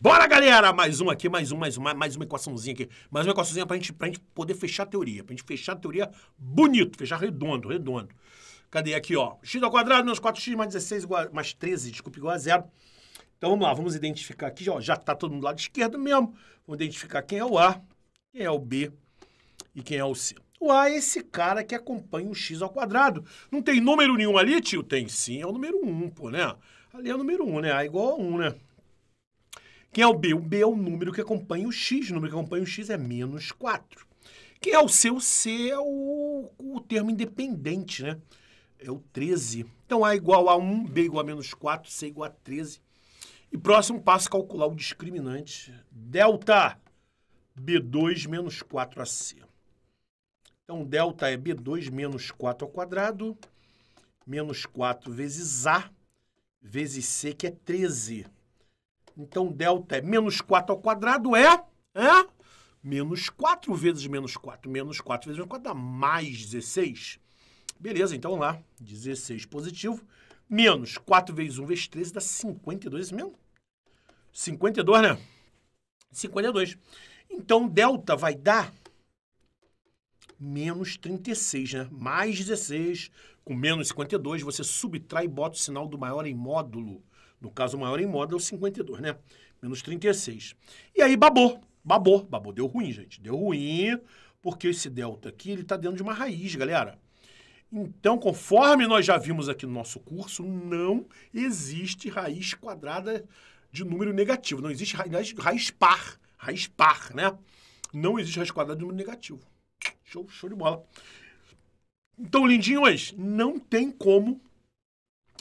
Bora, galera! Mais um aqui, mais um, mais uma, mais uma equaçãozinha aqui. Mais uma equaçãozinha pra gente, pra gente poder fechar a teoria. Pra gente fechar a teoria bonito, fechar redondo, redondo. Cadê aqui, ó? x ao quadrado menos 4x mais 16 igual a, mais 13, desculpa, igual a zero. Então vamos lá, vamos identificar aqui, ó, já está todo mundo do lado esquerdo mesmo. Vamos identificar quem é o A, quem é o B e quem é o C lá tipo, ah, esse cara que acompanha o x ao quadrado. Não tem número nenhum ali, tio? Tem sim, é o número 1, um, pô, né? Ali é o número 1, um, né? A igual a 1, um, né? Quem é o B? O B é o número que acompanha o x. O número que acompanha o x é menos 4. Quem é o C? O C é o, o termo independente, né? É o 13. Então, A igual a 1, B igual a menos 4, C igual a 13. E próximo passo, calcular o discriminante. Delta B2 menos 4AC. Então, delta é B2 menos 4 ao quadrado, menos 4 vezes A, vezes C, que é 13. Então, delta é menos 4 ao quadrado é, é menos 4 vezes menos 4. Menos 4 vezes menos 4 dá mais 16. Beleza, então lá, 16 positivo. Menos 4 vezes 1 vezes 13 dá 52, é isso mesmo? 52, né? 52. Então, delta vai dar menos 36, né? Mais 16 com menos 52, você subtrai e bota o sinal do maior em módulo. No caso, o maior em módulo é o 52, né? Menos 36. E aí babou, babou, babou. Deu ruim, gente. Deu ruim, porque esse delta aqui, ele está dentro de uma raiz, galera. Então, conforme nós já vimos aqui no nosso curso, não existe raiz quadrada de número negativo. Não existe raiz, é raiz par, raiz par, né? Não existe raiz quadrada de número negativo. Show, show de bola. Então, lindinhos, não tem como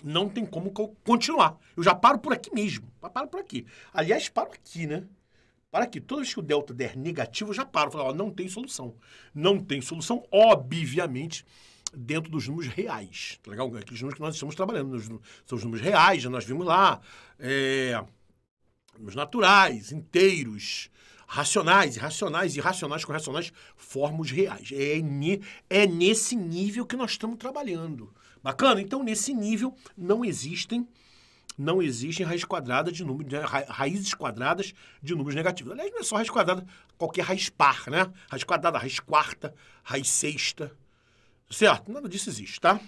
não tem como continuar. Eu já paro por aqui mesmo. Eu paro por aqui. Aliás, paro aqui, né? Para aqui. Toda vez que o delta der negativo, eu já paro. Eu falo, ó, não tem solução. Não tem solução, obviamente, dentro dos números reais. Tá legal? É aqueles números que nós estamos trabalhando. São os números reais, já nós vimos lá. É, números naturais, inteiros racionais, irracionais, irracionais com racionais, formos reais. É, é nesse nível que nós estamos trabalhando. Bacana? Então, nesse nível, não existem não existem raiz quadrada de números, né, raízes quadradas de números negativos. Aliás, não é só raiz quadrada, qualquer raiz par, né? Raiz quadrada, raiz quarta, raiz sexta. Certo? Nada disso existe, tá?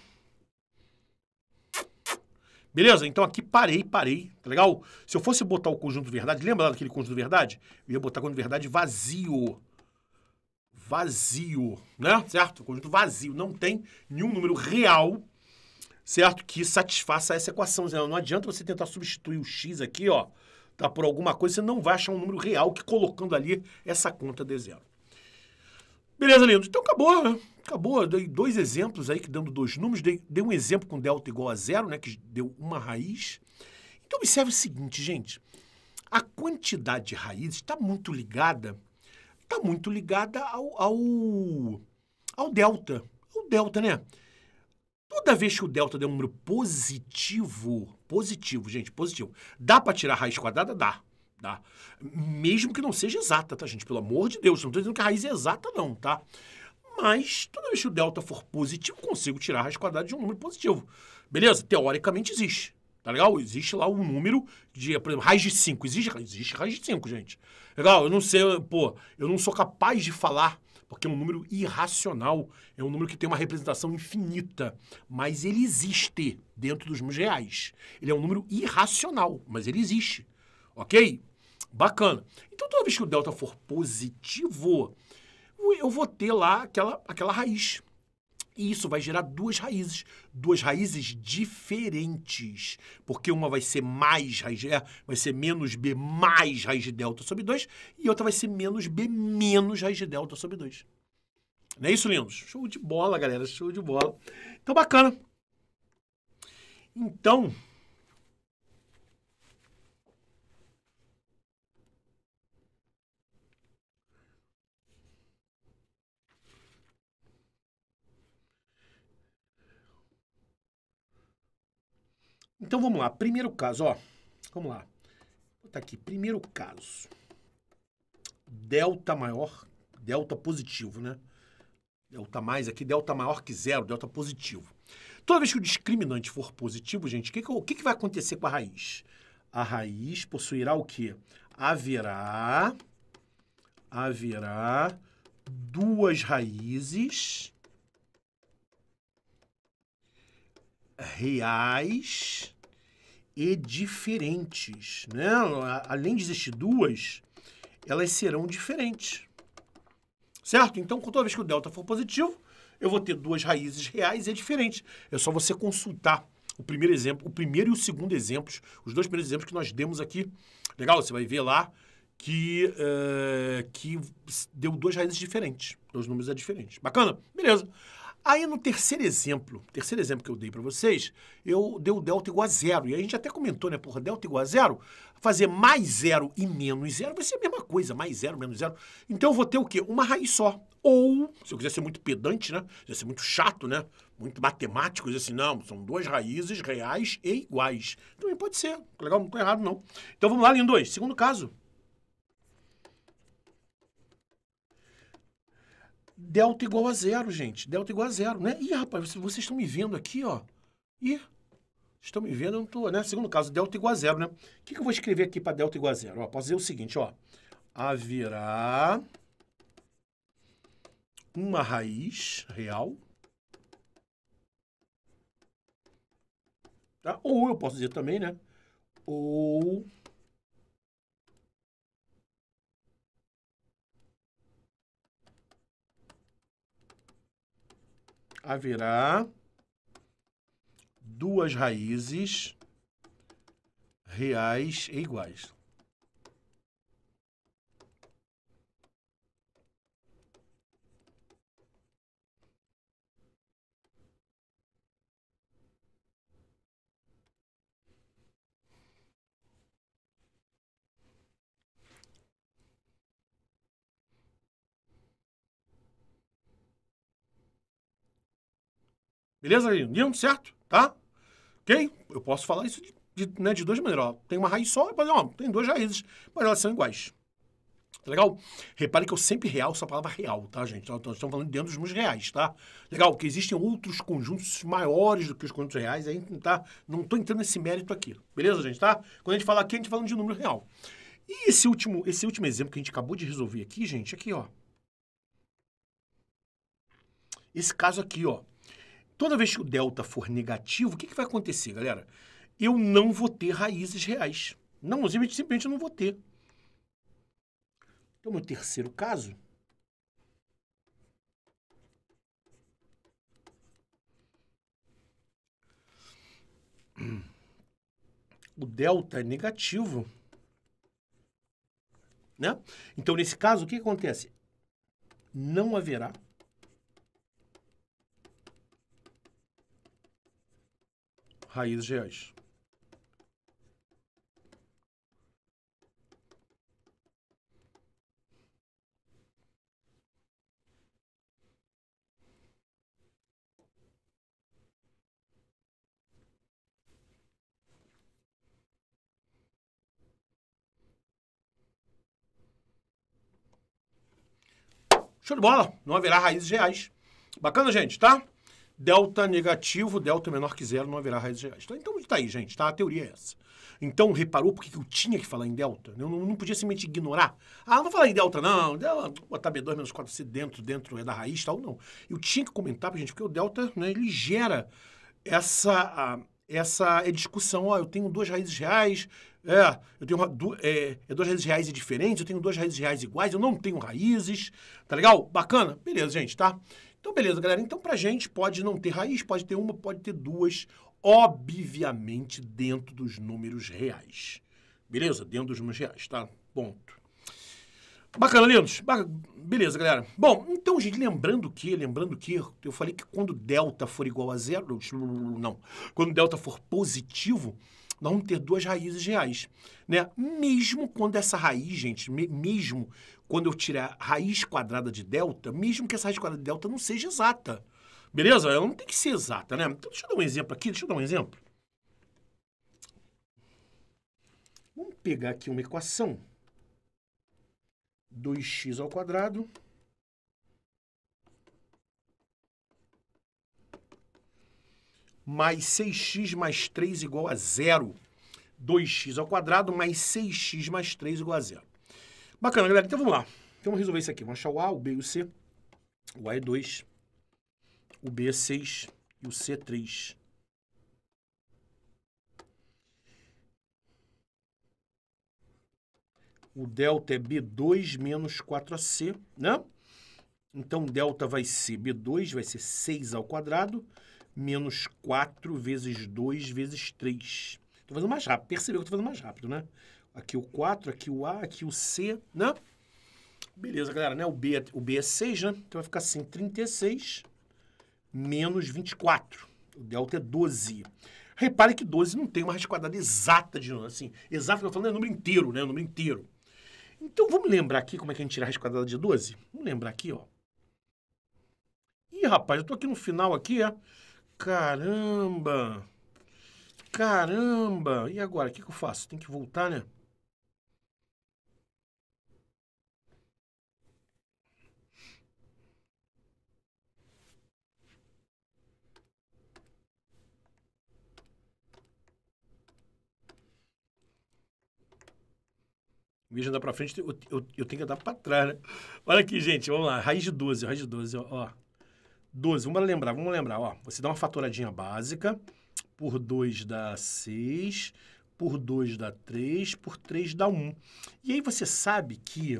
Beleza? Então aqui parei, parei, tá legal? Se eu fosse botar o conjunto verdade, lembra lá daquele conjunto verdade? Eu ia botar o conjunto verdade vazio. Vazio, né? Certo? Conjunto vazio. Não tem nenhum número real, certo? Que satisfaça essa equação. Não adianta você tentar substituir o x aqui, ó, tá, por alguma coisa, você não vai achar um número real que colocando ali essa conta de zero. Beleza, lindo. Então acabou, né? Acabou. Dei dois exemplos aí, que dando dois números. Dei, dei um exemplo com delta igual a zero, né? Que deu uma raiz. Então observe o seguinte, gente. A quantidade de raízes está muito ligada, está muito ligada ao, ao, ao delta. Ao delta, né? Toda vez que o delta der um número positivo, positivo, gente, positivo, dá para tirar a raiz quadrada? Dá. Tá? Mesmo que não seja exata, tá, gente? Pelo amor de Deus, não estou dizendo que a raiz é exata, não, tá? Mas toda vez que o delta for positivo, consigo tirar a raiz quadrada de um número positivo. Beleza? Teoricamente existe. Tá legal? Existe lá um número de, por exemplo, raiz de 5. Existe, existe raiz de 5, gente. Legal? Eu não sei, pô, eu não sou capaz de falar, porque é um número irracional. É um número que tem uma representação infinita. Mas ele existe dentro dos números reais. Ele é um número irracional, mas ele existe. Ok? Bacana. Então, toda vez que o delta for positivo, eu vou ter lá aquela, aquela raiz. E isso vai gerar duas raízes, duas raízes diferentes, porque uma vai ser mais raiz de é, vai ser menos B mais raiz de delta sobre 2, e outra vai ser menos B menos raiz de delta sobre 2. Não é isso, lindos? Show de bola, galera, show de bola. Então, bacana. Então, Então vamos lá, primeiro caso, ó. Vamos lá. Vou botar aqui, primeiro caso. Delta maior, delta positivo, né? Delta mais aqui, delta maior que zero, delta positivo. Toda vez que o discriminante for positivo, gente, o que, que, vai acontecer com a raiz? A raiz possuirá o quê? Haverá, haverá duas raízes reais e diferentes. Né? Além de existir duas, elas serão diferentes. Certo? Então, toda vez que o delta for positivo, eu vou ter duas raízes reais e é diferente. É só você consultar o primeiro exemplo, o primeiro e o segundo exemplos, os dois primeiros exemplos que nós demos aqui. Legal? Você vai ver lá que, uh, que deu duas raízes diferentes. Dois números é diferentes. Bacana? Beleza. Aí no terceiro exemplo, terceiro exemplo que eu dei para vocês, eu dei o delta igual a zero. E a gente até comentou, né? Porra, delta igual a zero, fazer mais zero e menos zero vai ser a mesma coisa, mais zero, menos zero. Então eu vou ter o quê? Uma raiz só. Ou, se eu quiser ser muito pedante, né? Quiser ser muito chato, né? Muito matemático, dizer assim, não, são duas raízes reais e iguais. Também pode ser. Legal, não estou errado, não. Então vamos lá, lindo dois. Segundo caso. delta igual a zero, gente. Delta igual a zero, né? Ih, rapaz, vocês estão me vendo aqui, ó. Ih, estão me vendo, eu não tô, né? Segundo caso, delta igual a zero, né? O que, que eu vou escrever aqui para delta igual a zero? Ó, posso dizer o seguinte, ó. Haverá uma raiz real. Tá? Ou eu posso dizer também, né? Ou haverá duas raízes reais e iguais. Beleza? União, certo? Tá? Ok? Eu posso falar isso de, de, né, de duas maneiras. Ó. Tem uma raiz só, mas ó, tem duas raízes, mas elas são iguais. Tá legal? Repare que eu sempre realço a palavra real, tá, gente? Então, estamos falando dentro dos números reais, tá? Legal? Que existem outros conjuntos maiores do que os conjuntos reais, aí tá? não estou entrando nesse mérito aqui. Beleza, gente? Tá? Quando a gente fala aqui, a gente está falando de número real. E esse último, esse último exemplo que a gente acabou de resolver aqui, gente, aqui, ó. Esse caso aqui, ó. Toda vez que o delta for negativo, o que, que vai acontecer, galera? Eu não vou ter raízes reais. Não, simplesmente eu não vou ter. Então, no terceiro caso. O delta é negativo. Né? Então, nesse caso, o que acontece? Não haverá raízes reais. Show de bola! Não haverá raízes reais. Bacana, gente, tá? delta negativo, delta menor que zero, não haverá raios reais. Então está então, aí, gente, tá? A teoria é essa. Então, reparou porque eu tinha que falar em delta? Eu não, não podia simplesmente ignorar. Ah, não vou falar em delta, não. Botar B2 menos 4C dentro, dentro é da raiz tal, não. Eu tinha que comentar para gente, porque o delta, né, ele gera essa, essa é discussão. Ó, eu tenho duas raízes reais, é, eu tenho du, é, é, duas raízes reais diferentes, eu tenho duas raízes reais iguais, eu não tenho raízes, tá legal? Bacana? Beleza, gente, tá? Então, beleza, galera. Então, pra gente, pode não ter raiz, pode ter uma, pode ter duas, obviamente dentro dos números reais. Beleza? Dentro dos números reais, tá? Ponto. Bacana, lindos. beleza, galera. Bom, então, gente, lembrando que, lembrando que, eu falei que quando delta for igual a zero, não, quando delta for positivo, nós vamos ter duas raízes reais. Né? Mesmo quando essa raiz, gente, me, mesmo quando eu tirar a raiz quadrada de delta, mesmo que essa raiz quadrada de delta não seja exata. Beleza? Ela não tem que ser exata, né? Então, deixa eu dar um exemplo aqui, deixa eu dar um exemplo. Vamos pegar aqui uma equação. 2x ao quadrado mais 6x mais 3 igual a zero. 2x ao quadrado mais 6x mais 3 igual a zero. Bacana, galera. Então vamos lá. Então vamos resolver isso aqui. Vamos achar o A, o B e o C. O A é 2, o B é 6 e o C é 3. O delta é B2 menos 4AC, né? Então, delta vai ser B2, vai ser 6 ao quadrado, menos 4 vezes 2 vezes 3. Estou fazendo mais rápido. Percebeu que estou fazendo mais rápido, né? Aqui o 4, aqui o A, aqui o C, né? Beleza, galera, né? O B, é, o B é 6, né? Então vai ficar assim, 36 menos 24. O delta é 12. Repare que 12 não tem uma raiz quadrada exata de número. Assim, exato eu estou falando é número inteiro, né? O número inteiro. Então vamos lembrar aqui como é que a gente tira a raiz quadrada de 12? Vamos lembrar aqui, ó. Ih, rapaz, eu estou aqui no final aqui, ó. É. Caramba! Caramba! E agora, o que, que eu faço? Tem que voltar, né? Em vez de andar para frente, eu, eu, eu, tenho que andar para trás, né? Olha aqui, gente, vamos lá. Raiz de 12, raiz de 12, ó. ó. 12, vamos lembrar, vamos lembrar, ó. Você dá uma fatoradinha básica, por 2 dá 6, por 2 dá 3, por 3 dá 1. E aí você sabe que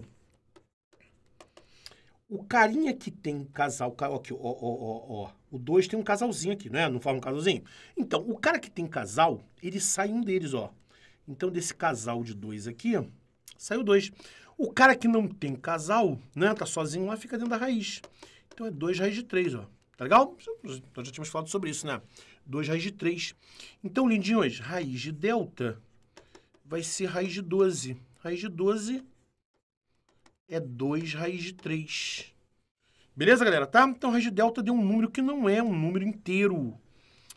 o carinha que tem casal, aqui, ó, ó, ó, o 2 tem um casalzinho aqui, né? Não forma um casalzinho? Então, o cara que tem casal, ele sai um deles, ó. Então, desse casal de 2 aqui, saiu 2. O cara que não tem casal, né? Tá sozinho lá, fica dentro da raiz. Então é 2 raiz de 3, ó. Tá legal? Nós já tínhamos falado sobre isso, né? 2 raiz de 3. Então, lindinhos, raiz de delta vai ser raiz de 12. Raiz de 12 é 2 raiz de 3. Beleza, galera? Tá? Então, raiz de delta deu um número que não é um número inteiro.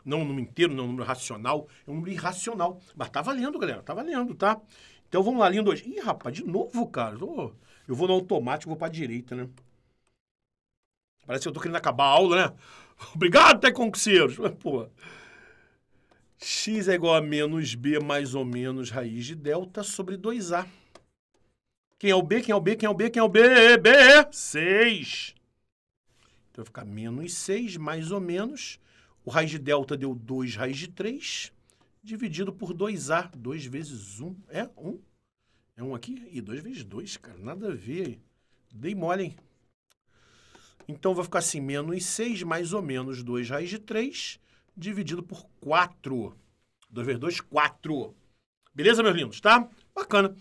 Não é um número inteiro, não é um número racional. É um número irracional. Mas tá valendo, galera. Tá valendo, tá? Então, vamos lá, lindo hoje. Ih, rapaz, de novo, cara. Eu vou no automático, vou pra direita, né? Parece que eu tô querendo acabar a aula, né? Obrigado, Teconcurseiros! Mas, pô. X é igual a menos B mais ou menos raiz de delta sobre 2A. Quem é o B? Quem é o B? Quem é o B? Quem é o B? B! 6. Então vai ficar menos 6 mais ou menos. O raiz de delta deu 2 raiz de 3 dividido por 2A. 2 vezes 1 é 1. É 1 aqui e 2 vezes 2, cara. Nada a ver. aí. Dei mole, hein? Então vai ficar assim, menos 6 mais ou menos 2 raiz de 3 dividido por 4. 2 vezes 2, 4. Beleza, meus lindos? Tá? Bacana. O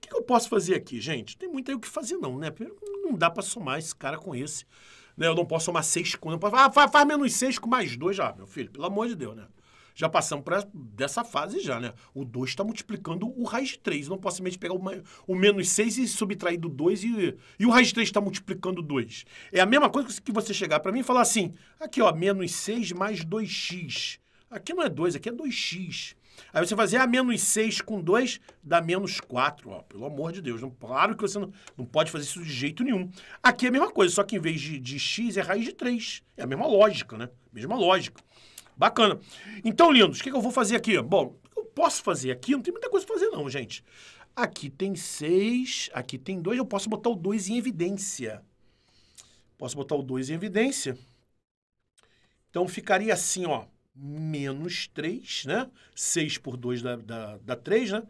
que eu posso fazer aqui, gente? Tem muito aí o que fazer não, né? não dá para somar esse cara com esse. Né? Eu não posso somar 6 com... posso... Ah, faz, menos 6 com mais 2 já, ah, meu filho. Pelo amor de Deus, né? já passamos pra, dessa fase já, né? O 2 está multiplicando o raiz de 3. Não posso simplesmente pegar o, o menos 6 e subtrair do 2 e, e o raiz de 3 está multiplicando o 2. É a mesma coisa que você chegar para mim e falar assim, aqui ó, menos 6 mais 2x. Aqui não é 2, aqui é 2x. Aí você fazer a assim, ah, menos 6 com 2 dá menos 4, ó. Pelo amor de Deus. Não, claro que você não, não pode fazer isso de jeito nenhum. Aqui é a mesma coisa, só que em vez de, de x é raiz de 3. É a mesma lógica, né? Mesma lógica. Bacana. Então, lindos, o que, que eu vou fazer aqui? Bom, eu posso fazer aqui, não tem muita coisa pra fazer não, gente. Aqui tem 6, aqui tem 2, eu posso botar o 2 em evidência. Posso botar o 2 em evidência. Então, ficaria assim, ó, menos 3, né? 6 por 2 dá, 3, né?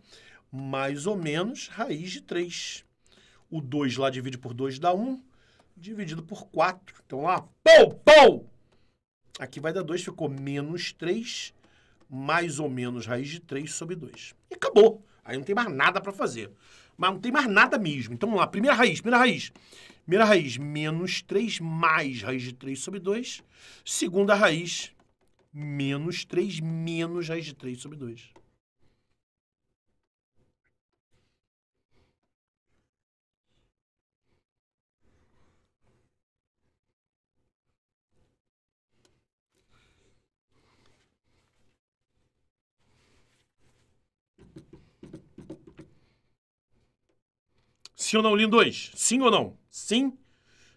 Mais ou menos raiz de 3. O 2 lá divide por 2 dá 1, dividido por 4. Então lá, pou, pou! Aqui vai dar 2, ficou menos 3, mais ou menos raiz de 3 sobre 2. E acabou. Aí não tem mais nada para fazer. Mas não tem mais nada mesmo. Então vamos lá, primeira raiz, primeira raiz. Primeira raiz, menos 3 mais raiz de 3 sobre 2. Segunda raiz, menos 3 menos raiz de 3 sobre 2. Sim ou não, lindões? Sim ou não? Sim?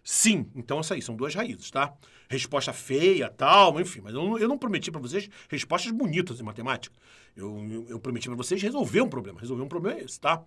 Sim. Então, essa aí, são duas raízes, tá? Resposta feia, tal, enfim. Mas eu não, eu não prometi para vocês respostas bonitas em matemática. Eu, eu, eu prometi para vocês resolver um problema. Resolver um problema é esse, tá?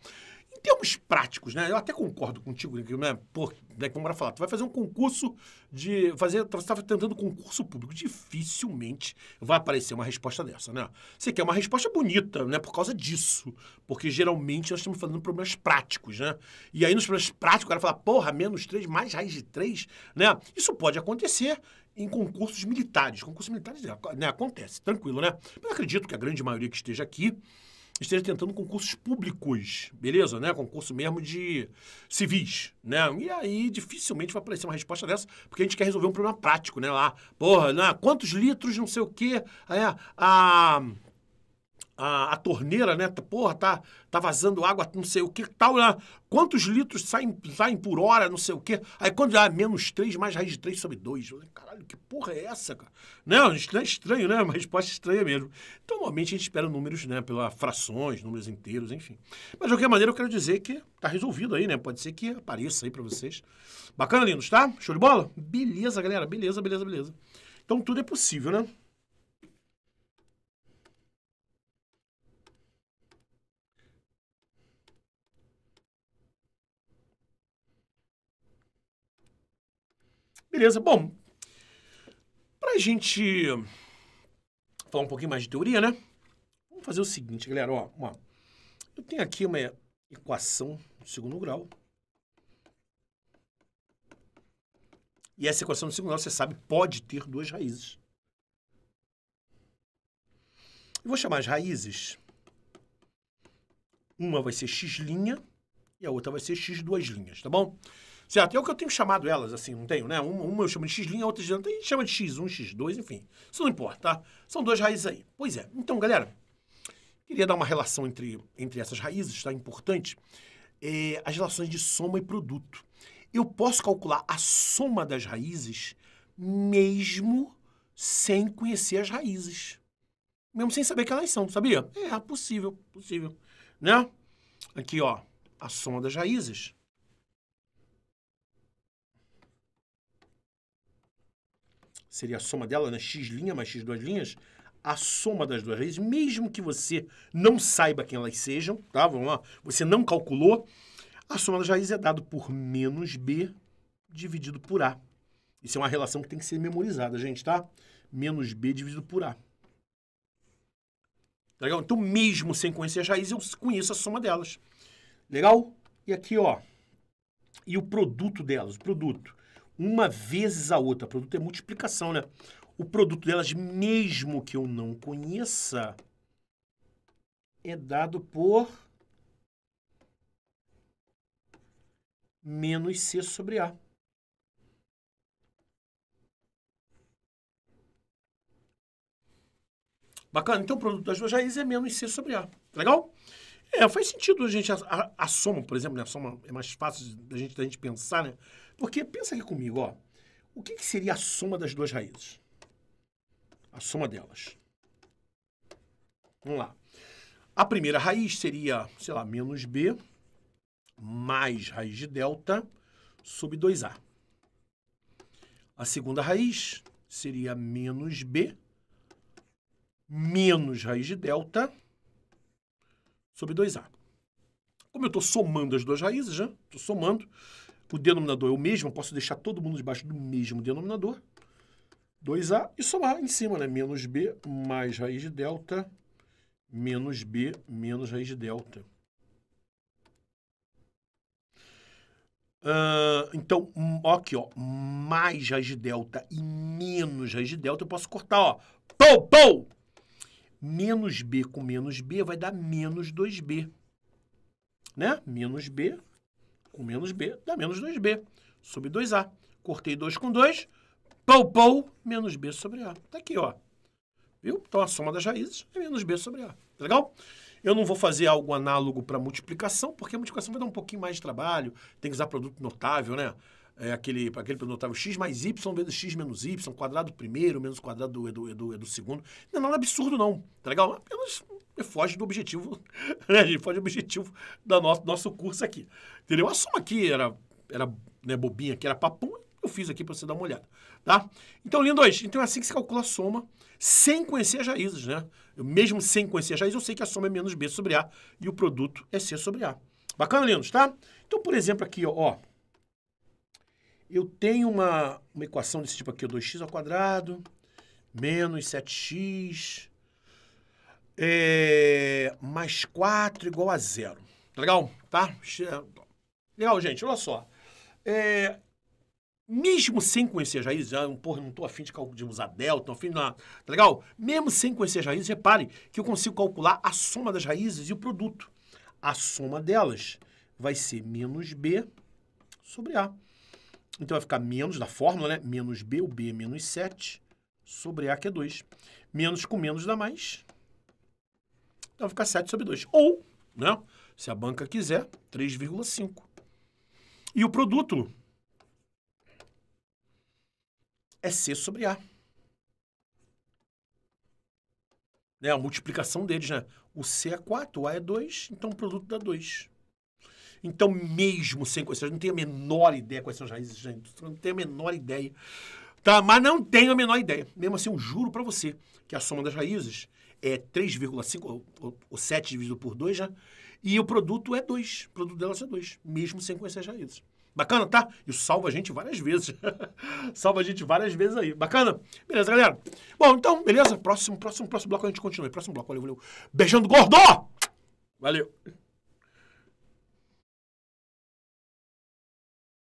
Em termos práticos, né? Eu até concordo contigo, né? né pô, né, como era falar, tu vai fazer um concurso de. Fazer, você estava tá tentando concurso público. Dificilmente vai aparecer uma resposta dessa, né? Você quer uma resposta bonita, né? Por causa disso. Porque geralmente nós estamos falando de problemas práticos, né? E aí nos problemas práticos, o cara fala, porra, menos 3, mais raiz de 3, né? Isso pode acontecer em concursos militares. Concursos militares né, acontece, tranquilo, né? Eu acredito que a grande maioria que esteja aqui esteja tentando concursos públicos, beleza? Né? Concurso mesmo de civis, né? E aí dificilmente vai aparecer uma resposta dessa, porque a gente quer resolver um problema prático, né? lá, porra, né? quantos litros, não sei o quê, é, a... Ah, a, a, torneira, né? Porra, tá, tá vazando água, não sei o que, tal, né? quantos litros saem, saem por hora, não sei o que. Aí quando dá ah, menos 3, mais raiz de 3 sobre 2. Caralho, que porra é essa, cara? Né? Não, é estranho, né? Uma resposta estranha mesmo. Então, normalmente, a gente espera números, né? Pelas frações, números inteiros, enfim. Mas, de qualquer maneira, eu quero dizer que tá resolvido aí, né? Pode ser que apareça aí para vocês. Bacana, lindos, tá? Show de bola? Beleza, galera. Beleza, beleza, beleza. Então, tudo é possível, né? Beleza, bom. Para a gente falar um pouquinho mais de teoria, né? Vamos fazer o seguinte, galera. Ó, ó, eu tenho aqui uma equação do segundo grau. E essa equação do segundo grau, você sabe, pode ter duas raízes. Eu vou chamar as raízes. Uma vai ser x' e a outra vai ser x duas linhas, tá bom? Certo? É o que eu tenho chamado elas, assim, não tenho, né? Uma, uma eu chamo de X', a outra de a gente chama de X1, X2, enfim. Isso não importa, tá? São duas raízes aí. Pois é. Então, galera, queria dar uma relação entre, entre essas raízes, tá? Importante. É, as relações de soma e produto. Eu posso calcular a soma das raízes mesmo sem conhecer as raízes. Mesmo sem saber que elas são, sabia? É, possível, possível. Né? Aqui, ó, a soma das raízes seria a soma dela, né? x' mais x duas linhas, a soma das duas raízes mesmo que você não saiba quem elas sejam, tá? Vamos lá, você não calculou, a soma das raízes é dado por menos b dividido por a. Isso é uma relação que tem que ser memorizada, gente, tá? Menos b dividido por a. Tá legal? Então, mesmo sem conhecer as raízes, eu conheço a soma delas. Legal? E aqui, ó. E o produto delas, o produto uma vezes a outra. O produto é multiplicação, né? O produto delas, mesmo que eu não conheça, é dado por menos C sobre A. Bacana? Então o produto das duas raízes é menos C sobre A. Legal? É, faz sentido a gente, a, a, a, soma, por exemplo, né? a soma é mais fácil da gente, da gente pensar, né? Porque pensa aqui comigo, ó. O que, que seria a soma das duas raízes? A soma delas. Vamos lá. A primeira raiz seria, sei lá, menos b mais raiz de delta sobre 2a. A segunda raiz seria menos b menos raiz de delta sobre 2A. Como eu estou somando as duas raízes, já né? estou somando, o denominador é o mesmo, eu posso deixar todo mundo debaixo do mesmo denominador. 2A e somar em cima, né? Menos B mais raiz de delta, menos B menos raiz de delta. Uh, então, hum, aqui, ó, mais raiz de delta e menos raiz de delta, eu posso cortar, ó. Pou, pou! menos b com menos b vai dar menos 2b. Né? Menos b com menos b dá menos 2b sobre 2a. Cortei 2 com 2, pou, pou, menos b sobre a. Tá aqui, ó. Viu? Então a soma das raízes é menos b sobre a. Tá legal? Eu não vou fazer algo análogo para multiplicação, porque a multiplicação vai dar um pouquinho mais de trabalho, tem que usar produto notável, né? é aquele, aquele notável x mais y vezes x menos y, quadrado primeiro menos quadrado do, é do, é do, é do segundo. Não é nada absurdo, não. Tá legal? Apenas foge do objetivo, né? A gente foge do objetivo do nosso, nosso curso aqui. Entendeu? A soma aqui era, era né, bobinha, que era papum, eu fiz aqui para você dar uma olhada, tá? Então, lindos, então é assim que se calcula a soma sem conhecer as raízes, né? Eu, mesmo sem conhecer as raízes, eu sei que a soma é menos b sobre a e o produto é c sobre a. Bacana, lindos, tá? Então, por exemplo, aqui, ó, ó eu tenho uma, uma equação desse tipo aqui, 2x ao quadrado, menos 7x, é, mais 4 igual a zero. Tá legal? Tá? Legal, gente. Olha só. É, mesmo sem conhecer as raízes, já, porra, não estou afim de, de usar delta, não afim de nada, tá legal? Mesmo sem conhecer as raízes, repare que eu consigo calcular a soma das raízes e o produto. A soma delas vai ser menos b sobre a. Então vai ficar menos, da fórmula, né? Menos B, o B é menos 7, sobre A, que é 2. Menos com menos dá mais. Então vai ficar 7 sobre 2. Ou, né? Se a banca quiser, 3,5. E o produto é C sobre A. Né? A multiplicação deles, né? O C é 4, o A é 2, então o produto dá 2. Então, mesmo sem conhecer, não tenho a menor ideia quais são as raízes gente. não tenho a menor ideia. Tá? Mas não tenho a menor ideia. Mesmo assim, eu juro para você que a soma das raízes é 3,5 ou, ou 7 dividido por 2 já. E o produto é 2. O produto delas é 2, mesmo sem conhecer as raízes. Bacana, tá? Isso salva a gente várias vezes. salva a gente várias vezes aí. Bacana? Beleza, galera? Bom, então, beleza? Próximo, próximo, próximo bloco a gente continua. Próximo bloco. Valeu, valeu. Beijando gordo! Valeu!